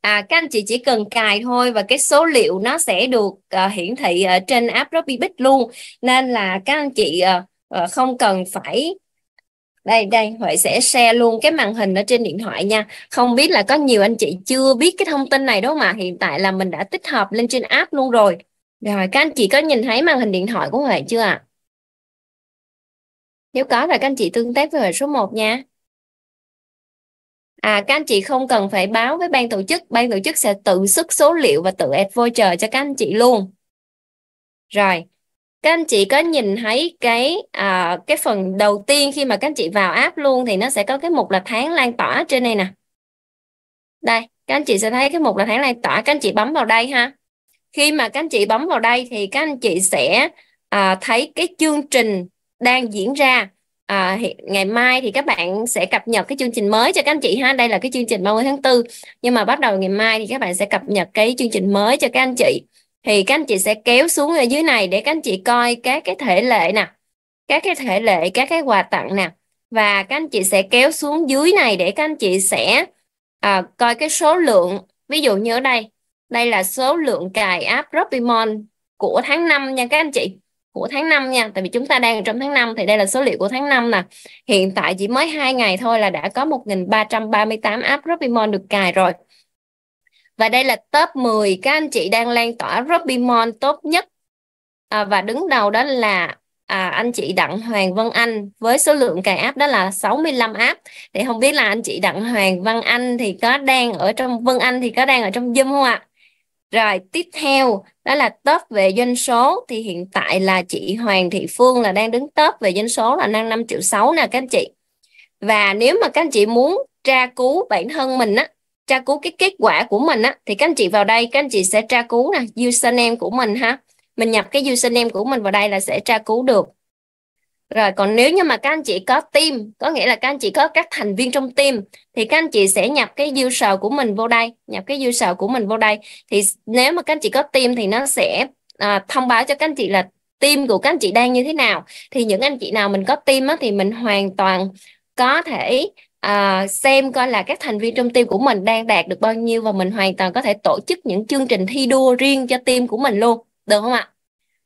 À, các anh chị chỉ cần cài thôi và cái số liệu nó sẽ được uh, hiển thị ở trên app Robibit luôn nên là các anh chị uh, không cần phải đây đây Huệ sẽ share luôn cái màn hình ở trên điện thoại nha không biết là có nhiều anh chị chưa biết cái thông tin này đúng mà hiện tại là mình đã tích hợp lên trên app luôn rồi rồi các anh chị có nhìn thấy màn hình điện thoại của Huệ chưa ạ à? nếu có thì các anh chị tương tác với Huệ số 1 nha À, các anh chị không cần phải báo với ban tổ chức, ban tổ chức sẽ tự xuất số liệu và tự add voucher cho các anh chị luôn. Rồi, các anh chị có nhìn thấy cái à, cái phần đầu tiên khi mà các anh chị vào app luôn thì nó sẽ có cái mục là tháng lan tỏa trên đây nè. Đây, các anh chị sẽ thấy cái mục là tháng lan tỏa, các anh chị bấm vào đây ha. Khi mà các anh chị bấm vào đây thì các anh chị sẽ à, thấy cái chương trình đang diễn ra À, ngày mai thì các bạn sẽ cập nhật cái chương trình mới cho các anh chị ha. Đây là cái chương trình 30 tháng 4. Nhưng mà bắt đầu ngày mai thì các bạn sẽ cập nhật cái chương trình mới cho các anh chị. Thì các anh chị sẽ kéo xuống ở dưới này để các anh chị coi các cái thể lệ nè. Các cái thể lệ, các cái quà tặng nè. Và các anh chị sẽ kéo xuống dưới này để các anh chị sẽ à, coi cái số lượng. Ví dụ như ở đây, đây là số lượng cài app Robimon của tháng 5 nha các anh chị của tháng 5 nha tại vì chúng ta đang trong tháng 5 thì đây là số liệu của tháng 5 nè hiện tại chỉ mới hai ngày thôi là đã có 1.338 app Rubymon được cài rồi và đây là top 10 các anh chị đang lan tỏa Rubymon tốt nhất à, và đứng đầu đó là à, anh chị Đặng Hoàng Văn Anh với số lượng cài app đó là 65 app thì không biết là anh chị Đặng Hoàng Văn Anh thì có đang ở trong Vân Anh thì có đang ở trong Zoom không ạ? À? Rồi, tiếp theo đó là top về doanh số thì hiện tại là chị Hoàng Thị Phương là đang đứng top về doanh số là đang 5 triệu 6 nè các anh chị. Và nếu mà các anh chị muốn tra cứu bản thân mình á, tra cứu cái kết quả của mình á thì các anh chị vào đây các anh chị sẽ tra cứu nè username của mình ha. Mình nhập cái username của mình vào đây là sẽ tra cứu được rồi còn nếu như mà các anh chị có team có nghĩa là các anh chị có các thành viên trong team thì các anh chị sẽ nhập cái user của mình vô đây nhập cái user của mình vô đây thì nếu mà các anh chị có team thì nó sẽ à, thông báo cho các anh chị là team của các anh chị đang như thế nào thì những anh chị nào mình có team á, thì mình hoàn toàn có thể à, xem coi là các thành viên trong team của mình đang đạt được bao nhiêu và mình hoàn toàn có thể tổ chức những chương trình thi đua riêng cho team của mình luôn được không ạ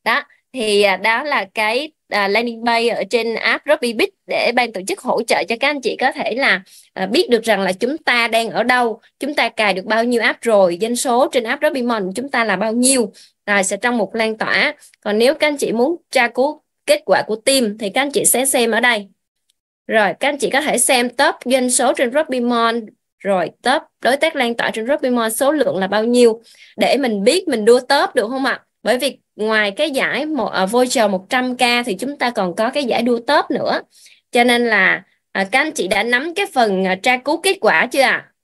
đó thì à, đó là cái à, landing page ở trên app Robibit để ban tổ chức hỗ trợ cho các anh chị có thể là à, biết được rằng là chúng ta đang ở đâu, chúng ta cài được bao nhiêu app rồi, doanh số trên app Robimon chúng ta là bao nhiêu, rồi sẽ trong một lan tỏa. Còn nếu các anh chị muốn tra cứu kết quả của team thì các anh chị sẽ xem ở đây. Rồi các anh chị có thể xem top doanh số trên Robimon rồi top đối tác lan tỏa trên Robimon số lượng là bao nhiêu để mình biết mình đua top được không ạ? À? bởi vì ngoài cái giải một uh, voucher 100k thì chúng ta còn có cái giải đua top nữa cho nên là uh, các anh chị đã nắm cái phần uh, tra cứu kết quả chưa ạ à?